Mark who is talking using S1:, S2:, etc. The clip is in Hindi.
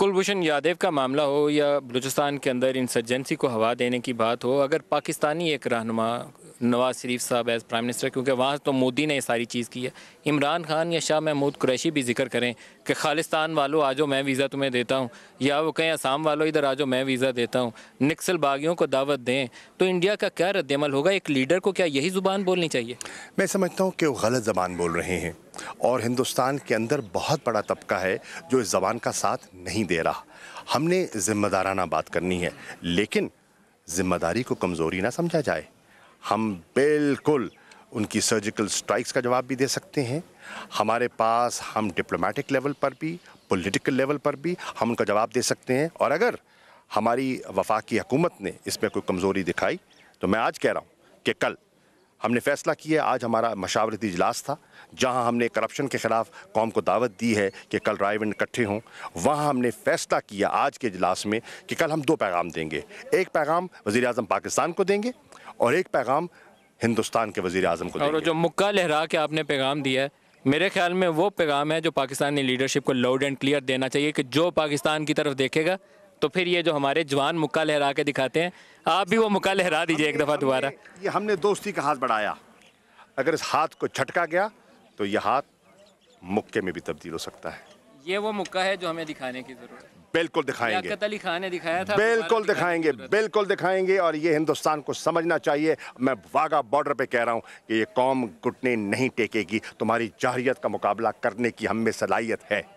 S1: कुलभूषण यादव का मामला हो या बलूचिस्तान के अंदर इंसर्जेंसी को हवा देने की बात हो अगर पाकिस्तानी एक रहनुमा नवाज शरीफ साहब एज़ प्राइम मिनिस्टर क्योंकि वहाँ तो मोदी ने यह सारी चीज़ की है इमरान खान या शाह महमूद कुरैशी भी जिक्र करें कि खालिस्तान वालों आ जाओ मैं वीज़ा तुम्हें देता हूँ या वो कहें आसाम वालों इधर आ जाओ मैं वीज़ा देता हूँ नक्सल बागियों को दावत दें तो इंडिया का क्या रद्दमल होगा एक लीडर को क्या यही ज़ुबान बोलनी चाहिए मैं समझता हूँ कि वो गलत ज़बान
S2: बोल रहे हैं और हिंदुस्तान के अंदर बहुत बड़ा तबका है जो इस ज़बान का साथ नहीं दे रहा हमने ज़िम्मेदाराना बात करनी है लेकिन ज़िम्मेदारी को कमज़ोरी ना समझा जाए हम बिल्कुल उनकी सर्जिकल स्ट्राइक्स का जवाब भी दे सकते हैं हमारे पास हम डिप्लोमेटिक लेवल पर भी पॉलिटिकल लेवल पर भी हम उनका जवाब दे सकते हैं और अगर हमारी वफाकी हुकूमत ने इसमें कोई कमज़ोरी दिखाई तो मैं आज कह रहा हूँ कि कल हमने फैसला किया आज हमारा मशावरती इजलास था जहां हमने करप्शन के ख़िलाफ़ कौम को दावत दी है कि कल राय इकट्ठे हों वहां हमने फैसला किया आज के इजलास में कि कल हम दो पैगाम देंगे एक पैगाम वज़ी अजम पाकिस्तान को देंगे और एक पैगाम हिंदुस्तान के वज़ी अजम को और देंगे
S1: और जो मुक्का लहरा के आपने पैगाम दिया है मेरे ख्याल में वो पैगाम है जो पाकिस्तानी लीडरशिप को लाउड एंड क्लियर देना चाहिए कि जो पाकिस्तान की तरफ देखेगा तो फिर ये जो हमारे जवान मुक्का लहरा के दिखाते हैं आप भी वो मुक्का लहरा दीजिए एक दफ़ा दोबारा
S2: ये हमने दोस्ती का हाथ बढ़ाया अगर इस हाथ को छटका गया तो यह हाथ मुक्के में भी तब्दील हो सकता है
S1: ये वो मुक्का है जो हमें दिखाने की जरूरत है
S2: बिल्कुल दिखाएंगे
S1: अली खान ने दिखाया था बिल्कुल दिखाएंगे
S2: बिल्कुल दिखाएंगे और ये हिंदुस्तान को समझना चाहिए मैं वाघा बॉर्डर पे कह रहा हूँ कि ये कौम घुटने नहीं टेकेगी तुम्हारी जाहरीत का मुकाबला करने की हम में सलाहियत है